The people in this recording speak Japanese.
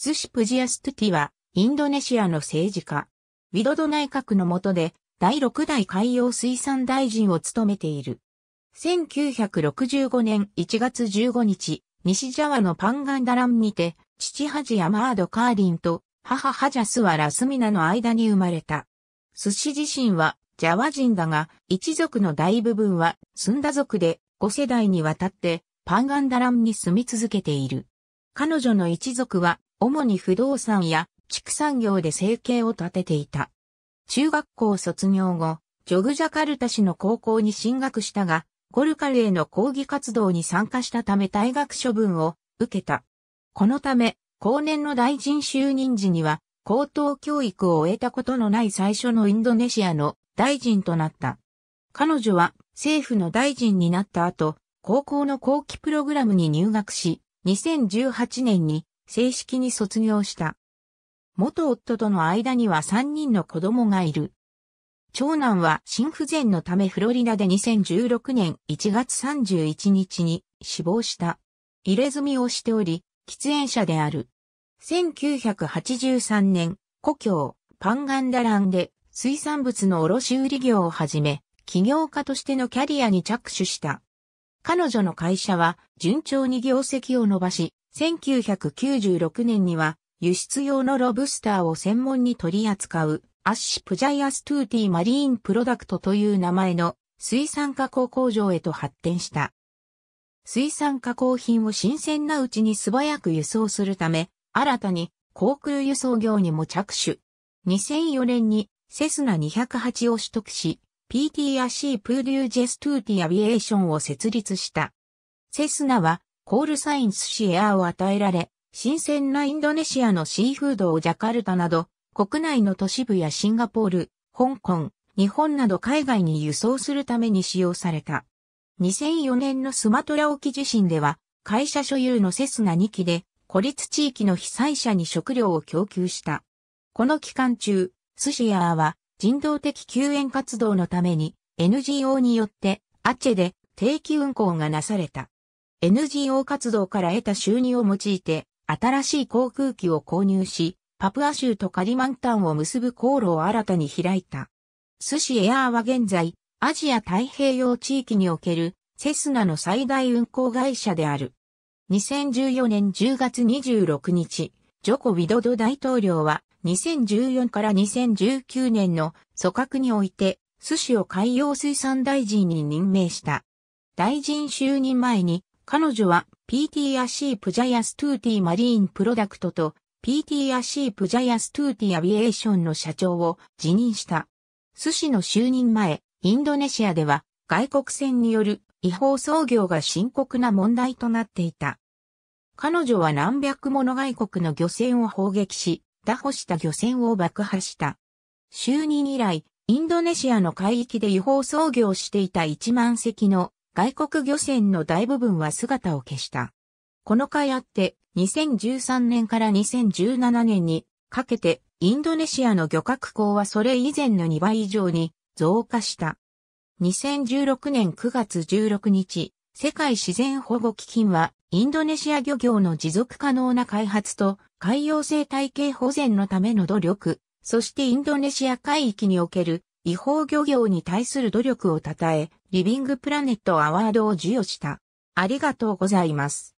スシプジアストゥティは、インドネシアの政治家。ウィドド内閣の下で、第6代海洋水産大臣を務めている。1965年1月15日、西ジャワのパンガンダランにて、父ハジヤマード・カーリンと母ハジャスワ・ラスミナの間に生まれた。スシ自身はジャワ人だが、一族の大部分はスンダ族で5世代にわたってパンガンダランに住み続けている。彼女の一族は主に不動産や畜産業で生計を立てていた。中学校卒業後、ジョグジャカルタ市の高校に進学したが、ゴルカルへの抗議活動に参加したため退学処分を受けた。このため、後年の大臣就任時には、高等教育を終えたことのない最初のインドネシアの大臣となった。彼女は政府の大臣になった後、高校の後期プログラムに入学し、2018年に正式に卒業した。元夫との間には3人の子供がいる。長男は心不全のためフロリダで2016年1月31日に死亡した。入れ墨をしており、喫煙者である。1983年、故郷、パンガンダランで水産物の卸売業をはじめ、起業家としてのキャリアに着手した。彼女の会社は順調に業績を伸ばし、1996年には輸出用のロブスターを専門に取り扱うアッシュプジャイアストゥーティーマリーンプロダクトという名前の水産加工工場へと発展した。水産加工品を新鮮なうちに素早く輸送するため、新たに航空輸送業にも着手。2004年にセスナ208を取得し、PTRC プーデュージェストゥーティアビエーションを設立した。セスナはコールサイン寿司エアを与えられ、新鮮なインドネシアのシーフードをジャカルタなど、国内の都市部やシンガポール、香港、日本など海外に輸送するために使用された。2004年のスマトラ沖地震では、会社所有のセスナ2機で、孤立地域の被災者に食料を供給した。この期間中、スシアーは人道的救援活動のために NGO によってアチェで定期運行がなされた。NGO 活動から得た収入を用いて、新しい航空機を購入し、パプア州とカリマンタンを結ぶ航路を新たに開いた。スシエアーは現在、アジア太平洋地域におけるセスナの最大運航会社である。2014年10月26日、ジョコ・ウィドド大統領は2014から2019年の組閣において、スシを海洋水産大臣に任命した。大臣就任前に彼女は PT r c プジャイアストゥーティマリーンプロダクトと PT r c プジャイアストゥーティアビエーションの社長を辞任した。寿司の就任前、インドネシアでは外国船による違法操業が深刻な問題となっていた。彼女は何百もの外国の漁船を砲撃し、打破した漁船を爆破した。就任以来、インドネシアの海域で違法操業していた1万隻の外国漁船の大部分は姿を消した。この会あって、2013年から2017年にかけて、インドネシアの漁獲港はそれ以前の2倍以上に増加した。2016年9月16日、世界自然保護基金は、インドネシア漁業の持続可能な開発と海洋生態系保全のための努力、そしてインドネシア海域における違法漁業に対する努力を称え、リビングプラネットアワードを授与した。ありがとうございます。